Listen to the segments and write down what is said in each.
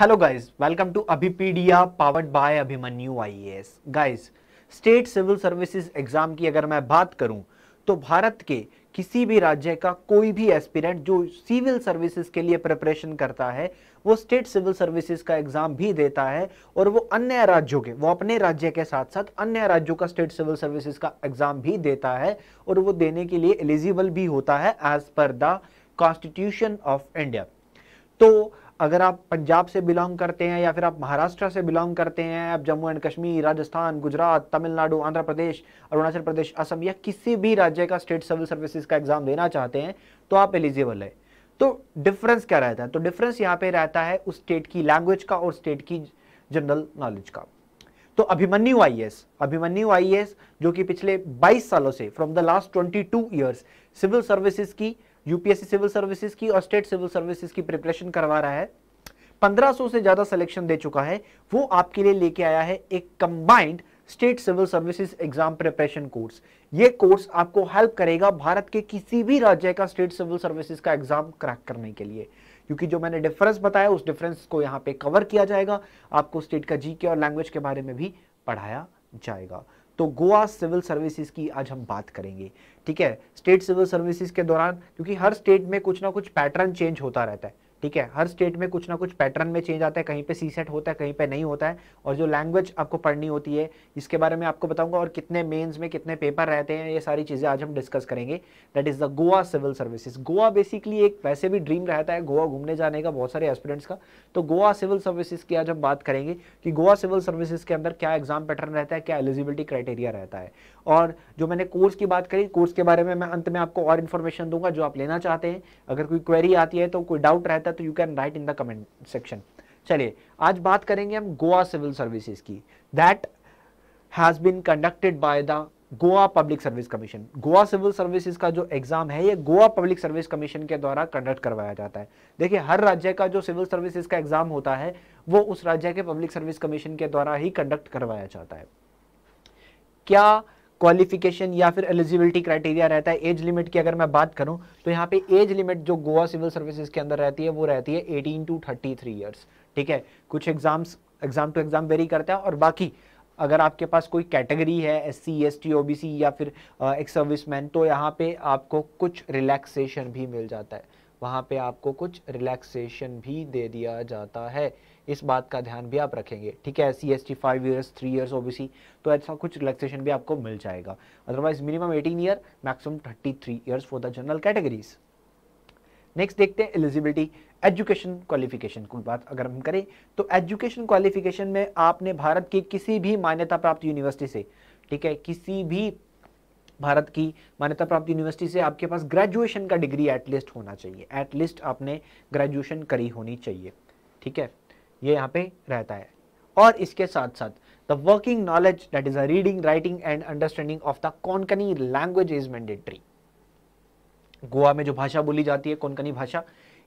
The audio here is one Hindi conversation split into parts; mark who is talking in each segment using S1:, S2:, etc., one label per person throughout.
S1: Hello guys welcome to Abhipedia powered by Abhimanyu IAS guys state civil services exam की अगर मैं बात करूं तो भारत के किसी भी राज्य का कोई भी एस्पिरेंट जो सिविल सर्विसेज के लिए प्रिपरेशन करता है वो स्टेट सिविल सर्विसेज का एग्जाम भी देता है और वो अन्य राज्यों के वो अपने राज्य के साथ साथ अन्य राज्यों का स्टेट सिविल सर्विसेज का एग्जाम भी देता है और वो देने के लिए एलिजिबल भी होता है as per the constitution of India तो अगर आप पंजाब से बिलोंग करते हैं या फिर आप महाराष्ट्र से बिलोंग करते हैं आप जम्मू एंड कश्मीर राजस्थान गुजरात तमिलनाडु आंध्र प्रदेश अरुणाचल प्रदेश असम या किसी भी राज्य का स्टेट सिविल सर्विसेज का एग्जाम देना चाहते हैं तो आप एलिजिबल है तो डिफरेंस क्या रहता है तो डिफरेंस यहाँ पे रहता है उस स्टेट की लैंग्वेज का और स्टेट की जनरल नॉलेज का तो अभिमन्यु एस अभिमन्यु एस जो कि पिछले 22 सालों से from the last 22 years civil services की यूपीएससी सिविल सर्विसेज की और स्टेट सिविल सर्विसेज की प्रिपरेशन करवा रहा है 1500 से ज्यादा सिलेक्शन दे चुका है वो आपके लिए लेके आया है एक combined state civil services exam preparation course ये कोर्स आपको हेल्प करेगा भारत के किसी भी राज्य का स्टेट सिविल सर्विसेज का एग्जाम क्रैक करने के लिए क्योंकि जो मैंने डिफरेंस बताया उस डिफरेंस को यहाँ पे कवर किया जाएगा आपको स्टेट का जीके और लैंग्वेज के बारे में भी पढ़ाया जाएगा तो गोवा सिविल सर्विसेज की आज हम बात करेंगे ठीक है स्टेट सिविल सर्विसेज के दौरान क्योंकि हर स्टेट में कुछ ना कुछ पैटर्न चेंज होता रहता है ठीक है हर स्टेट में कुछ ना कुछ पैटर्न में चेंज आता है कहीं पे सी सेट होता है कहीं पे नहीं होता है और जो लैंग्वेज आपको पढ़नी होती है इसके बारे में आपको बताऊंगा और कितने मेंस में कितने पेपर रहते हैं ये सारी चीज़ें आज हम डिस्कस करेंगे that is the Goa civil services Goa basically एक वैसे भी ड्रीम रहता है गोवा घूमने जाने का बहुत सारे एस्पिडेंट्स का तो गोवा सिविल सर्विसेज की आज हम बात करेंगे कि गोवा सिविल सर्विसेज के अंदर क्या एग्जाम पैटर्न रहता है क्या एलिजिबिलिटी क्राइटेरिया रहता है और जो मैंने कोर्स की बात करी कोर्स के बारे में मैं अंत में आपको और इन्फॉर्मेशन दूंगा जो आप लेना चाहते हैं अगर कोई क्वेरी आती है तो कोई डाउट रहता है तो you can write in the comment section चलिए आज बात करेंगे हम गोवा सिविल सर्विसेज की that has been conducted by the Goa public service commission Goa civil services का जो एग्जाम है ये गोवा पब्लिक सर्विस कमीशन के द्वारा कंडक्ट करवाया जाता है देखिए हर राज्य का जो सिविल सर्विसेज का एग्जाम होता है वो उस राज्य के पब्लिक सर्विस कमीशन के द्वारा ही कंडक्ट करवाया जाता है क्या क्वालिफिकेशन या फिर एलिजिबिलिटी क्राइटेरिया रहता है एज लिमिट की अगर मैं बात करूं तो यहाँ पे एज लिमिट जो गोवा सिविल सर्विसेज के अंदर रहती है वो रहती है eighteen to thirty three years ठीक है कुछ exams exam to exam vary करता है और बाकी अगर आपके पास कोई कैटेगरी है S C S T O B C या फिर एक सर्विस मैन तो यहाँ पे आपको कुछ रिलैक्सेशन भी मिल जाता है वहाँ पे आपको कुछ रिलैक्सेशन भी दे दिया जाता है इस बात का ध्यान भी आप रखेंगे ठीक है C S T five years three years OBC तो ऐसा कुछ रिलैक्सेशन भी आपको मिल जाएगा otherwise minimum eighteen year maximum thirty three years for the general categories next देखते हैं एलिजिबिलिटी एजुकेशन क्वालिफिकेशन की बात अगर हम करें तो एजुकेशन क्वालिफिकेशन में आपने भारत की किसी भी मान्यता प्राप्त यूनिवर्सिटी से ठीक है किसी भी भारत की मान्यता प्राप्त यूनिवर्सिटी से आपके पास ग्रेजुएशन का डिग्री एटलीस्ट होना चाहिए एटलीस्ट आपने ग्रेजुएशन करी होनी चाहिए ठीक है ये यहाँ पे रहता है और इसके साथ साथ the working knowledge that is a reading writing and understanding of the Konkani language is mandatory Goa में जो भाषा बोली जाती है कौनकनी भाषा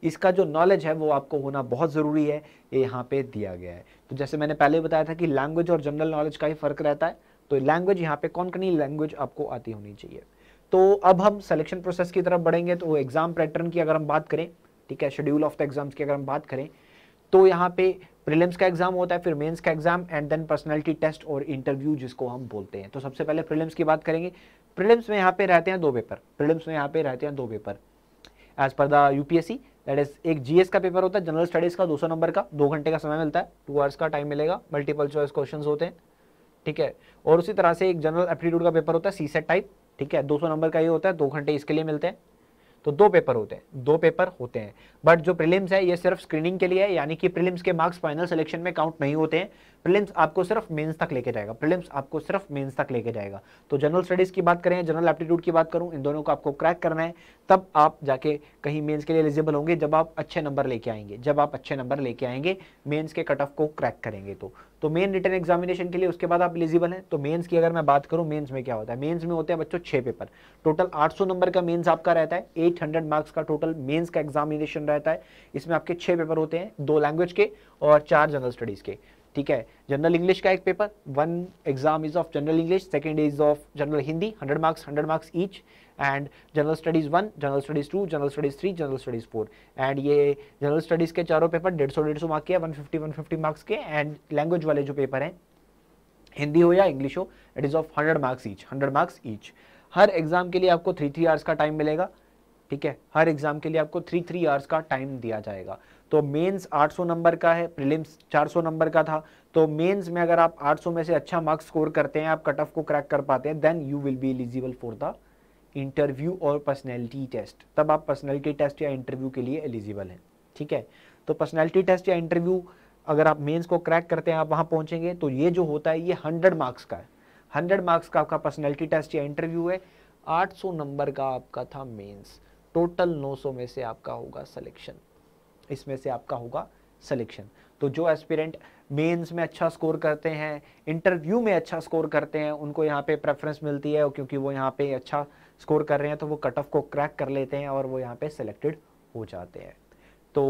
S1: इसका जो नॉलेज है वो आपको होना बहुत ज़रूरी है ये यहाँ पे दिया गया है तो जैसे मैंने पहले बताया था कि लैंग्वेज और जनरल नॉलेज का ही फ़र्क रहता है तो लैंग्वेज यहाँ पे कौनकनी लैंग्वेज आपको आती होनी चाहिए तो अब हम सिलेक्शन प्रोसेस की तरफ बढ़ेंगे तो एग्ज़ाम पैटर्न की अगर हम बात करें ठीक है शेड्यूल ऑफ द एग्ज़ाम्स की अगर हम बात करें तो यहाँ पे प्रीलिम्स का एग्जाम होता है फिर मेंस का exam and then personality test और इंटरव्यू जिसको हम बोलते हैं तो सबसे पहले प्रीलिम्स की बात करेंगे प्रीलिम्स में यहाँ पे रहते हैं दो पेपर प्रीलिम्स में यहाँ पे रहते हैं दो paper as per the UPSC that is एक जीएस का पेपर होता है जनरल स्टडीज का दो नंबर का दो घंटे का समय मिलता है टू आवर्स का टाइम मिलेगा मल्टीपल चॉइस क्वेश्चन होते हैं ठीक है और उसी तरह से एक जनरल एप्टीट्यूड का पेपर होता है सी टाइप ठीक है दो नंबर का ये होता है दो घंटे इसके लिए मिलते हैं तो दो पेपर होते हैं दो पेपर होते हैं बट जो प्रीलिम्स है ये सिर्फ स्क्रीनिंग के लिए है यानी कि प्रीलिम्स के मार्क्स फाइनल सिलेक्शन में काउंट नहीं होते हैं प्रीलिम्स आपको सिर्फ मेंस तक लेके जाएगा प्रीलिम्स आपको सिर्फ मेंस तक लेके जाएगा तो जनरल स्टडीज़ की बात करें जनरल एप्टीट्यूड की बात करूँ इन दोनों को आपको क्रैक करना है तब आप जाके कहीं मेन्स के लिए एलिजिबल होंगे जब आप अच्छे नंबर लेके आएंगे जब आप अच्छे नंबर लेके आएंगे मेन्स के कट ऑफ को क्रैक करेंगे तो तो मेन रिटर्न एग्जामिनेशन के लिए उसके बाद आप एलिजिबल हैं तो मेंस की अगर मैं बात करूं मेंस में क्या होता है मेंस में होते हैं बच्चों छह पेपर टोटल 800 नंबर का मेंस आपका रहता है ए 800 मार्क्स का टोटल मेंस का एग्जामिनेशन रहता है इसमें आपके छह पेपर होते हैं दो लैंग्वेज के और चार जनरल स्टडीज़ के ठीक है जनरल इंग्लिश का एक paper one exam is of general English second is of general Hindi hundred marks hundred marks each and general studies one general studies two general studies three general studies four and ये जनरल स्टडीज़ के चारों पेपर डेढ़ सौ डेढ़ सौ मार्क के one fifty one fifty marks के एंड लैंग्वेज वाले जो पेपर हैं हिंदी हो या इंग्लिश हो it is of hundred marks each hundred marks each हर एग्जाम के लिए आपको थ्री थ्री आवर्स का टाइम मिलेगा ठीक है हर एग्जाम के लिए आपको थ्री थ्री आवर्स का टाइम दिया जाएगा तो मेंस 800 नंबर का है प्रीलिम्स 400 नंबर का था तो मेंस में अगर आप 800 में से अच्छा मार्क्स स्कोर करते हैं आप कट ऑफ को क्रैक कर पाते हैं then you will be eligible for the interview और पर्सनैलिटी टेस्ट तब आप पर्सनैलिटी टेस्ट या इंटरव्यू के लिए एलिजिबल हैं ठीक है तो पर्सनैलिटी टेस्ट या इंटरव्यू अगर आप मेन्स को क्रैक करते हैं आप वहाँ पहुँचेंगे तो ये जो होता है ये हंड्रेड मार्क्स का है हंड्रेड मार्क्स का आपका पर्सनैलिटी टेस्ट या इंटरव्यू है आठ नंबर का आपका था मेन्स टोटल 900 में से आपका होगा सिलेक्शन इसमें से आपका होगा सिलेक्शन तो जो एस्पिरेंट मेंस में अच्छा स्कोर करते हैं इंटरव्यू में अच्छा स्कोर करते हैं उनको यहाँ पे प्रेफरेंस मिलती है क्योंकि वो यहाँ पे अच्छा स्कोर कर रहे हैं तो वो कट ऑफ को क्रैक कर लेते हैं और वो यहाँ पे सिलेक्टेड हो जाते हैं तो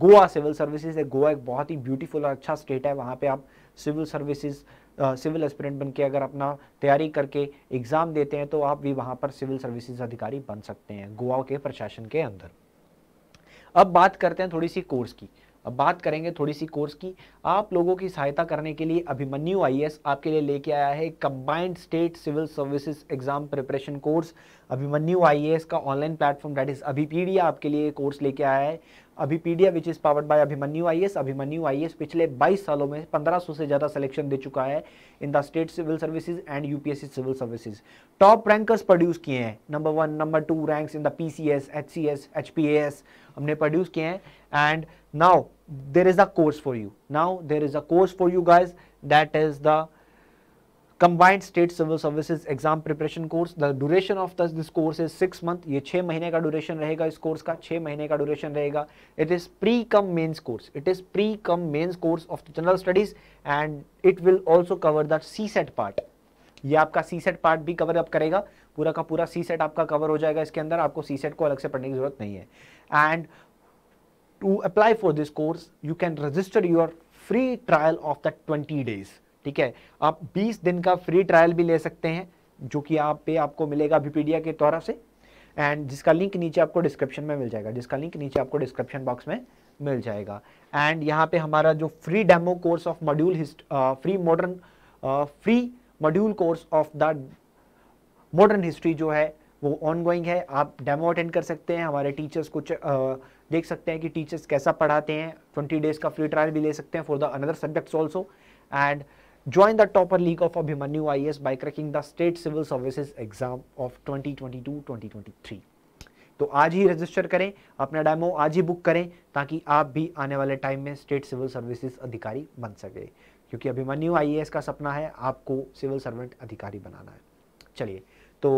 S1: गोवा सिविल सर्विसेज है गोवा एक बहुत ही ब्यूटीफुल और अच्छा स्टेट है वहाँ पे आप सिविल सर्विसेज सिविल एस्पिरेंट बन के अगर अपना तैयारी करके एग्ज़ाम देते हैं तो आप भी वहां पर सिविल सर्विसेज अधिकारी बन सकते हैं गोवा के प्रशासन के अंदर अब बात करते हैं थोड़ी सी कोर्स की अब बात करेंगे थोड़ी सी कोर्स की आप लोगों की सहायता करने के लिए अभिमन्यु आईएएस आपके लिए लेके आया है combined state civil services exam preparation course Abhimanyu I A का online platform that is Abhipedia आपके लिए कोर्स लेके आया है Abhipedia which is powered by Abhimanyu I A S I I पिछले 22 सालों में 1500 से ज़्यादा सिलेक्शन दे चुका है in the state civil services and UPSC civil services top rankers produce किए हैं number one number two ranks in the P C S H C S H P S हमने प्रोड्यूस किए हैं and now there is a course for you now there is a course for you guys that is the combined state civil services exam preparation course the duration of this course is six month ये छह महीने का ड्यूरेशन रहेगा इस कोर्स का छह महीने का ड्यूरेशन रहेगा it is pre cum mains course it is pre cum mains course of the general studies and it will also cover the C SAT part ये आपका सी सेट पार्ट भी कवर अप करेगा पूरा का पूरा सी सेट आपका कवर हो जाएगा इसके अंदर आपको सी सेट को अलग से पढ़ने की जरूरत नहीं है and to apply for this course you can register your free trial of the twenty days ठीक है आप 20 दिन का फ्री ट्रायल भी ले सकते हैं जो कि आप पे आपको मिलेगा विपीडिया के द्वारा से एंड जिसका लिंक नीचे आपको डिस्क्रिप्शन में मिल जाएगा जिसका लिंक नीचे आपको डिस्क्रिप्शन बॉक्स में मिल जाएगा एंड यहाँ पे हमारा जो free demo course of module free modern free module course of the modern history जो है वो ऑनगोइंग है आप डेमो अटेंड कर सकते हैं हमारे टीचर्स कुछ uh, देख सकते हैं कि टीचर्स कैसा पढ़ाते हैं ट्वेंटी डेज का फ्री ट्रायल भी ले सकते हैं for the another subjects also and Join the topper league of Abhimanyu IAS by cracking the State Civil Services exam of 2022-2023. तो आज ही रजिस्टर करें अपना डेमो आज ही बुक करें ताकि आप भी आने वाले टाइम में स्टेट सिविल सर्विसेज अधिकारी बन सके क्योंकि अभिमन्यु एस का सपना है आपको सिविल सर्वेंट अधिकारी बनाना है चलिए तो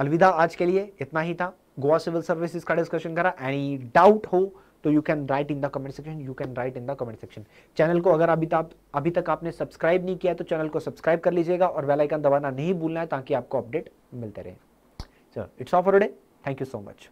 S1: अलविदा आज के लिए इतना ही था गोवा सिविल सर्विसेज का डिस्कशन करा एनी डाउट हो तो you can write in the comment section you can write in the comment section channel को अगर अभी तक अभी तक आपने सब्सक्राइब नहीं किया तो चैनल को सब्सक्राइब कर लीजिएगा और वेलाइकन आइकन दबाना नहीं भूलना है ताकि आपको अपडेट मिलते रहे sir it's of for day thank you so much